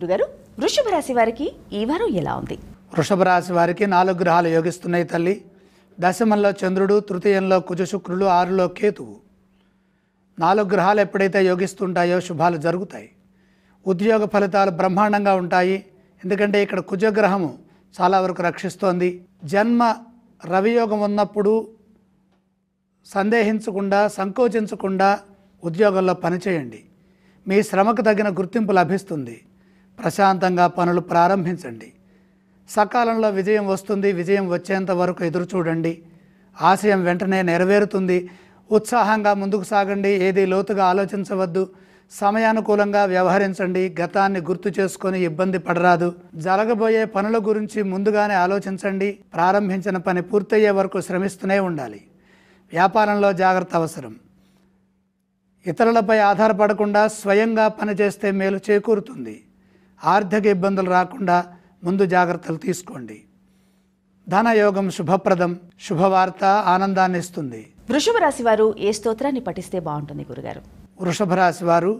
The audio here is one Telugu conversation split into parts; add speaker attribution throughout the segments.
Speaker 1: గురుగారు వృషభ రాశి వారికి ఈ వారం ఎలా ఉంది వృషభ రాశి వారికి నాలుగు గ్రహాలు యోగిస్తున్నాయి తల్లి దశమంలో చంద్రుడు తృతీయంలో కుజ శుక్రులు ఆరులో కేతువు నాలుగు గ్రహాలు ఎప్పుడైతే యోగిస్తుంటాయో శుభాలు జరుగుతాయి ఉద్యోగ ఫలితాలు బ్రహ్మాండంగా ఉంటాయి ఎందుకంటే ఇక్కడ కుజగ్రహము చాలా వరకు రక్షిస్తోంది జన్మ రవియోగం ఉన్నప్పుడు సందేహించకుండా సంకోచించకుండా ఉద్యోగంలో పనిచేయండి మీ శ్రమకు తగిన గుర్తింపు లభిస్తుంది ప్రశాంతంగా పనులు ప్రారంభించండి సకాలంలో విజయం వస్తుంది విజయం వచ్చేంత వరకు ఎదురు చూడండి ఆశయం వెంటనే నెరవేరుతుంది ఉత్సాహంగా ముందుకు సాగండి ఏది లోతుగా ఆలోచించవద్దు సమయానుకూలంగా వ్యవహరించండి గతాన్ని గుర్తు చేసుకొని ఇబ్బంది పడరాదు జరగబోయే పనుల గురించి ముందుగానే ఆలోచించండి ప్రారంభించిన పని పూర్తయ్యే వరకు శ్రమిస్తూనే ఉండాలి వ్యాపారంలో జాగ్రత్త అవసరం ఇతరులపై ఆధారపడకుండా స్వయంగా పనిచేస్తే మేలు చేకూరుతుంది ఆర్థిక ఇబ్బందులు రాకుండా ముందు జాగ్రత్తలు తీసుకోండి ధనయోగం శుభప్రదం శుభవార్త ఆనందాన్ని ఇస్తుంది వృషభ రాశి వారు ఏ స్తోత్రాన్ని పఠిస్తే బాగుంటుంది గురుగారు వృషభ రాశి వారు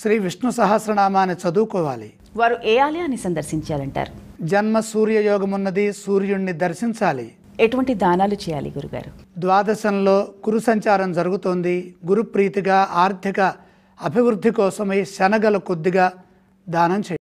Speaker 1: శ్రీ విష్ణు సహస్రనామాన్ని చదువుకోవాలి వారు ఏ ఆలయాన్ని సందర్శించాలంటారు జన్మ సూర్య యోగం ఉన్నది సూర్యుణ్ణి దర్శించాలి ఎటువంటి దానాలు చేయాలి గురుగారు ద్వాదశంలో కురు సంచారం జరుగుతోంది గురు ప్రీతిగా ఆర్థిక అభివృద్ధి కోసమై శనగలు కొద్దిగా దానం చేయాలి